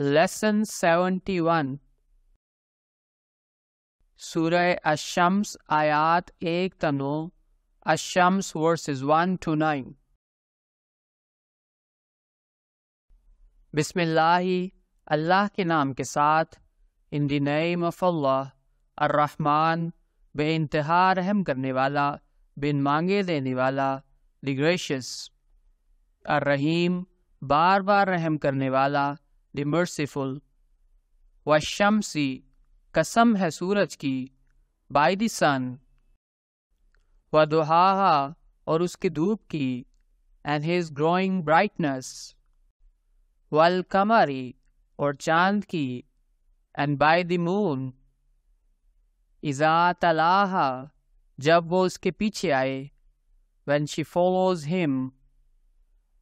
Lesson seventy one सूर्य अशम्स आयात एक तनो अशम्स वर्सेस वन टू नाइन बिस्मिल्लाही अल्लाह के नाम के साथ इन दी नईम अर्रहमान बे इंतहा रहम करने वाला बिन मांगे देने वाला द ग्रेशियस अर्रहीम बार बार रहम करने वाला मर्सीफुल व शमसी कसम है सूरज की बाय द सन व दुहाहा और उसकी धूप की एंड हिज ग्रोइंग ब्राइटनेस वल कमारी और चांद की एंड बाय द मून इजा तलाहा जब वो उसके पीछे आए वेन शी फॉलोज हिम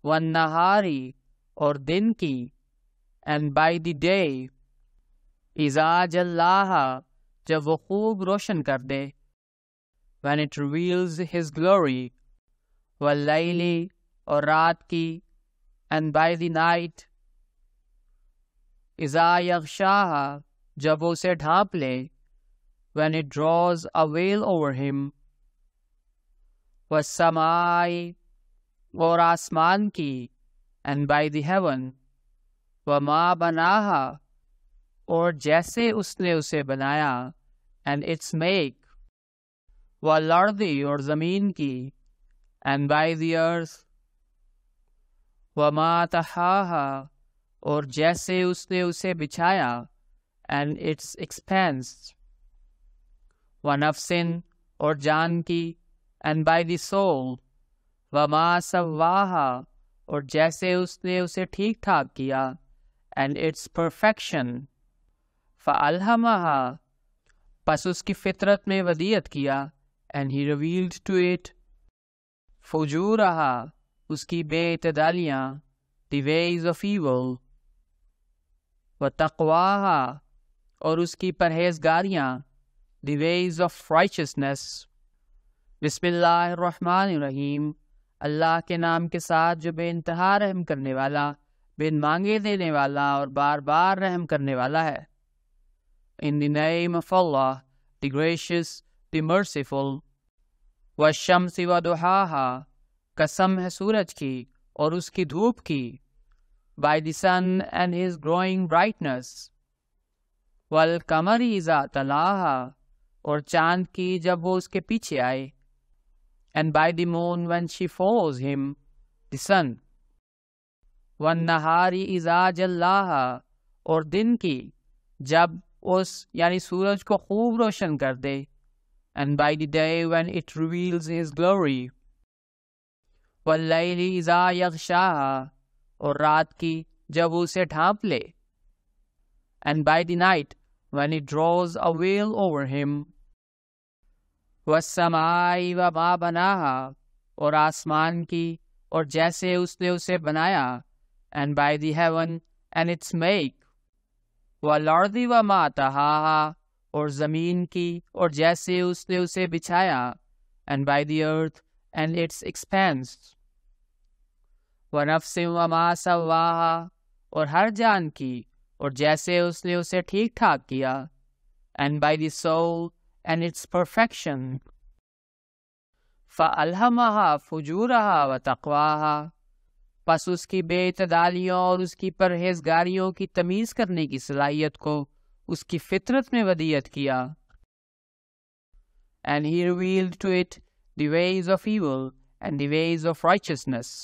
वन नहारी और दिन की and by the day إذا جلاها جب when it reveals his glory واللیل or رات and by the night إذا یغشاها جب وہ when it draws a veil over him Wasamai or آسمان and by the heaven व माँ बनाहा और जैसे उसने उसे बनाया एंड इट्स मेक व लड़दी और ज़मीन की एंड बाई द अर्थ व माँ तहा और जैसे उसने उसे बिछाया एंड इट्स एक्सपेंस व नफसिन और जान की एंड बाय द सोल व माँ सवाहा और जैसे उसने उसे ठीक ठाक किया एंड इट्स परफेक्शन फ़ालहमा बस उसकी फितरत में वदियत किया and he revealed to it फजूर उसकी बेतदालियाँ द वेज ऑफ ईवल व तकवाहा और उसकी परहेजगारियाँ द वेज ऑफ राइचसनेस बसमीम अल्लाह के नाम के साथ जो बेानतहा रहम करने वाला बिन मांगे देने वाला और बार बार रहम करने वाला है name of Allah the gracious the merciful व merciful. वशम्सि दुहा कसम है सूरज की और उसकी धूप की by the sun and his growing brightness वल कमर इजा तलाहा और चांद की जब वो उसके पीछे आए and by the moon when she follows him the sun वन नहारी इजा जल्लाह और दिन की जब उस यानी सूरज को खूब रोशन कर दे and by the day when it reveals his glory वल्लैली इजा यकशाह और रात की जब उसे ढांप ले and by the night when it draws a veil over him समाई व बा बनाहा और आसमान की और जैसे उसने उसे बनाया and by the heaven and its make. वालार्दी व मा तहाहा और ज़मीन की और जैसे उसने उसे बिछाया and by the earth and its expanse व नफ्स व मा सवाहा और हर जान की और जैसे उसने उसे ठीक ठाक किया एंड बस उसकी बेतदालियों और उसकी परहेजगारियों की तमीज़ करने की सलाहियत को उसकी फितरत में वदियत किया and he revealed to it the ways of evil and the ways of richness